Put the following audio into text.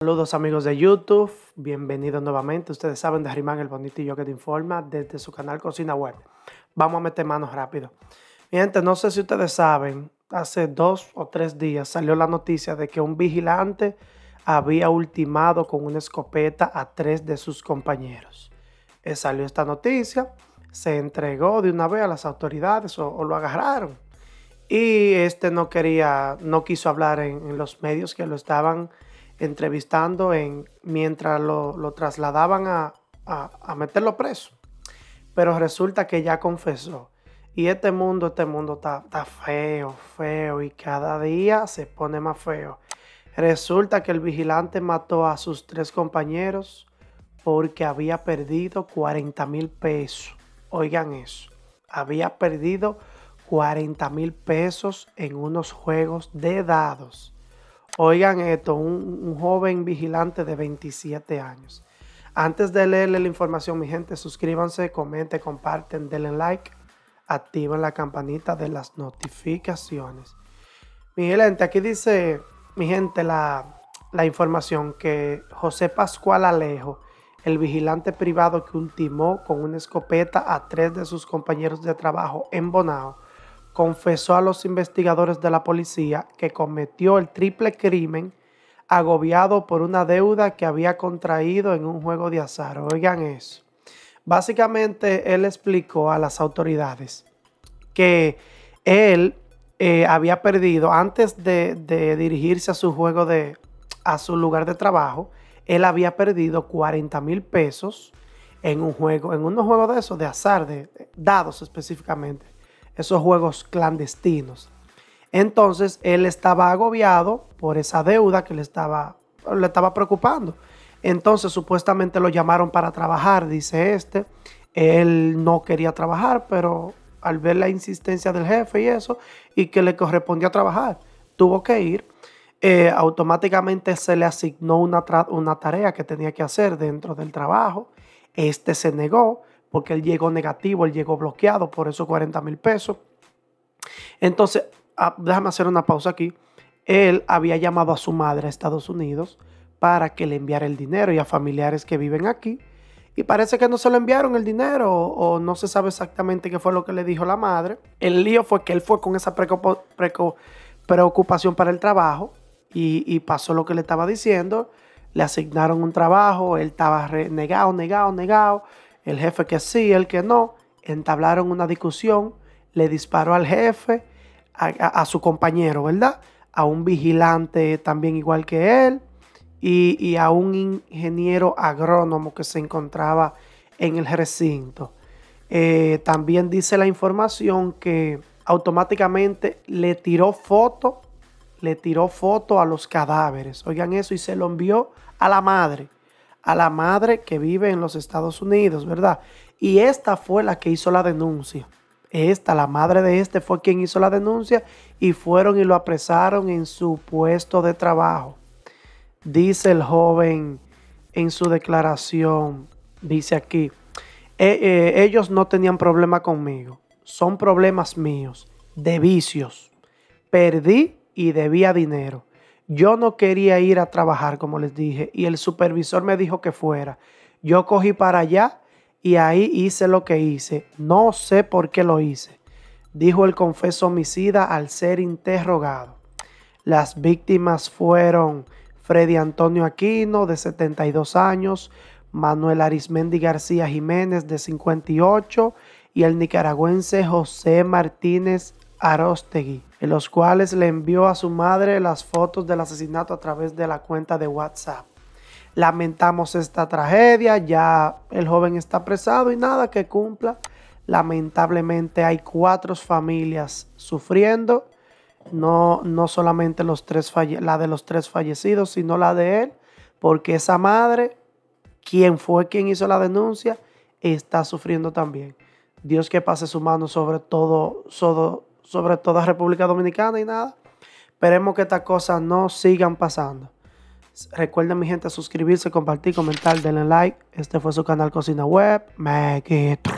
Saludos amigos de YouTube, bienvenidos nuevamente. Ustedes saben de Rimán el yo que te informa desde su canal Cocina Web. Vamos a meter manos rápido. Mi gente, no sé si ustedes saben, hace dos o tres días salió la noticia de que un vigilante había ultimado con una escopeta a tres de sus compañeros. Eh, salió esta noticia, se entregó de una vez a las autoridades o lo agarraron. Y este no quería, no quiso hablar en, los medios que lo estaban entrevistando en, mientras lo, trasladaban a, meterlo preso. Pero resulta que ya confesó. Y este mundo, este mundo está, está feo, feo. Y cada día se pone más feo. Resulta que el vigilante mató a sus tres compañeros porque había perdido 40 mil pesos. Oigan eso. Había perdido 40 mil pesos en unos juegos de dados. Oigan esto, un, joven vigilante de 27 años. Antes de leerle la información, mi gente, suscríbanse, comenten, comparten, denle like, activen la campanita de las notificaciones. Mi gente, aquí dice, mi gente, la, la información que José Pascual Alejo, el vigilante privado que ultimó con una escopeta a tres de sus compañeros de trabajo en Bonao, confesó a los investigadores de la policía que cometió el triple crimen agobiado por una deuda que había contraído en un juego de azar. Oigan eso. Básicamente él explicó a las autoridades que él eh, había perdido antes de, dirigirse a su juego de a su lugar de trabajo, él había perdido 40 mil pesos en un juego, en unos juegos de esos, de azar, de dados específicamente esos juegos clandestinos. Entonces él estaba agobiado por esa deuda que le estaba, le estaba preocupando. Entonces supuestamente lo llamaron para trabajar, dice este. Él no quería trabajar, pero al ver la insistencia del jefe y eso, y que le correspondía trabajar, tuvo que ir. Eh, automáticamente se le asignó una, una tarea que tenía que hacer dentro del trabajo. Este se negó, porque él llegó negativo, él llegó bloqueado por esos 40 mil pesos. Entonces, ah, déjame hacer una pausa aquí. Él había llamado a su madre a Estados Unidos para que le enviara el dinero y a familiares que viven aquí. Y parece que no se le enviaron el dinero o no se sabe exactamente qué fue lo que le dijo la madre. El lío fue que él fue con esa preocupación para el trabajo y, y pasó lo que le estaba diciendo. Le asignaron un trabajo, él estaba negado, negado, negado el jefe que sí, el que no, entablaron una discusión, le disparó al jefe, a, su compañero, ¿verdad? A un vigilante también igual que él y, a un ingeniero agrónomo que se encontraba en el recinto. Eh, también dice la información que automáticamente le tiró foto, le tiró foto a los cadáveres. Oigan eso y se lo envió a la madre a la madre que vive en los Estados Unidos, ¿verdad? Y esta fue la que hizo la denuncia. Esta, la madre de este, fue quien hizo la denuncia y fueron y lo apresaron en su puesto de trabajo. Dice el joven en su declaración, dice aquí, eh, eh, ellos no tenían problema conmigo, son problemas míos, de vicios. Perdí y debía dinero. Yo no quería ir a trabajar, como les dije, y el supervisor me dijo que fuera. Yo cogí para allá y ahí hice lo que hice. No sé por qué lo hice, dijo el confeso homicida al ser interrogado. Las víctimas fueron Freddy Antonio Aquino, de 72 años, Manuel Arismendi García Jiménez, de 58, y el nicaragüense José Martínez Arostegui, en los cuales le envió a su madre las fotos del asesinato a través de la cuenta de WhatsApp. Lamentamos esta tragedia, ya el joven está apresado y nada que cumpla. Lamentablemente hay cuatro familias sufriendo, no, no solamente los tres la de los tres fallecidos, sino la de él, porque esa madre, quien fue quien hizo la denuncia, está sufriendo también. Dios que pase su mano sobre todo, todo, sobre toda República Dominicana y nada. Esperemos que estas cosas no sigan pasando. Recuerden, mi gente, suscribirse, compartir, comentar, denle like. Este fue su canal Cocina Web. Me quito.